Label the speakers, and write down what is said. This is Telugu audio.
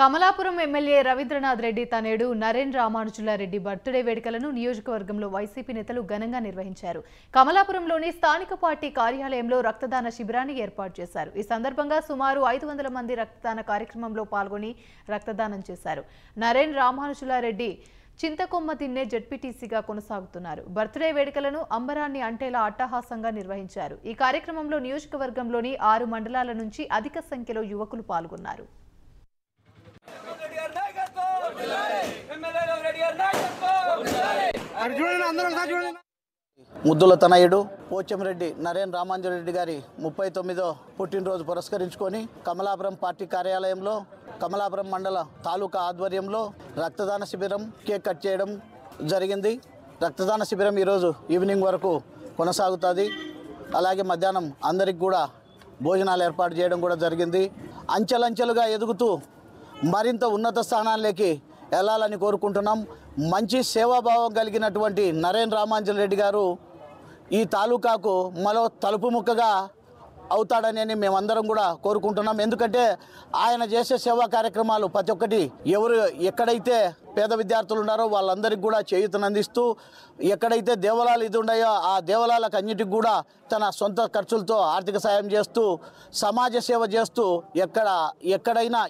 Speaker 1: కమలాపురం ఎమ్మెల్యే రవీంద్రనాథ్ రెడ్డి తనేడు నరేన్ రామానుజులారెడ్డి బర్త్డే వేడుకలను నియోజకవర్గంలో వైసీపీ నేతలు ఘనంగా నిర్వహించారు కమలాపురంలోని స్థానిక పార్టీ కార్యాలయంలో రక్తదాన శిబిరాన్ని ఏర్పాటు చేశారు ఈ సందర్భంగా సుమారు ఐదు వందల మంది రక్తదాన కార్యక్రమంలో పాల్గొని రక్తదానం చేశారు నరేన్ రామానుజులారెడ్డి చింతకొమ్మ తిన్నే జడ్పీటీసీగా కొనసాగుతున్నారు బర్త్డే వేడుకలను అంబరాన్ని అంటేలా అట్టహాసంగా నిర్వహించారు ఈ కార్యక్రమంలో నియోజకవర్గంలోని ఆరు మండలాల నుంచి అధిక సంఖ్యలో యువకులు పాల్గొన్నారు
Speaker 2: ముద్దుల తనయుడు పోచంరెడ్డి నరేన్ రామాంజరెడ్డి గారి ముప్పై తొమ్మిదో పుట్టినరోజు పురస్కరించుకొని కమలాపురం పార్టీ కార్యాలయంలో కమలాపురం మండల తాలూకా ఆధ్వర్యంలో రక్తదాన శిబిరం కేక్ కట్ చేయడం జరిగింది రక్తదాన శిబిరం ఈరోజు ఈవినింగ్ వరకు కొనసాగుతుంది అలాగే మధ్యాహ్నం అందరికి కూడా భోజనాలు ఏర్పాటు చేయడం కూడా జరిగింది అంచెలంచెలుగా ఎదుగుతూ మరింత ఉన్నత స్థానాల్లోకి వెళ్ళాలని కోరుకుంటున్నాం మంచి సేవాభావం కలిగినటువంటి నరేన్ రామాంజన్ రెడ్డి గారు ఈ తాలూకాకు మరో తలుపు ముక్కగా అవుతాడని మేమందరం కూడా కోరుకుంటున్నాం ఎందుకంటే ఆయన చేసే సేవా కార్యక్రమాలు ప్రతి ఒక్కటి ఎవరు ఎక్కడైతే పేద విద్యార్థులు ఉన్నారో వాళ్ళందరికీ కూడా చేయుతను అందిస్తూ ఎక్కడైతే దేవాలయాలు ఇది ఉన్నాయో ఆ దేవాలయాలకు అన్నిటికి కూడా తన సొంత ఖర్చులతో ఆర్థిక సాయం చేస్తూ సమాజ సేవ చేస్తూ ఎక్కడ ఎక్కడైనా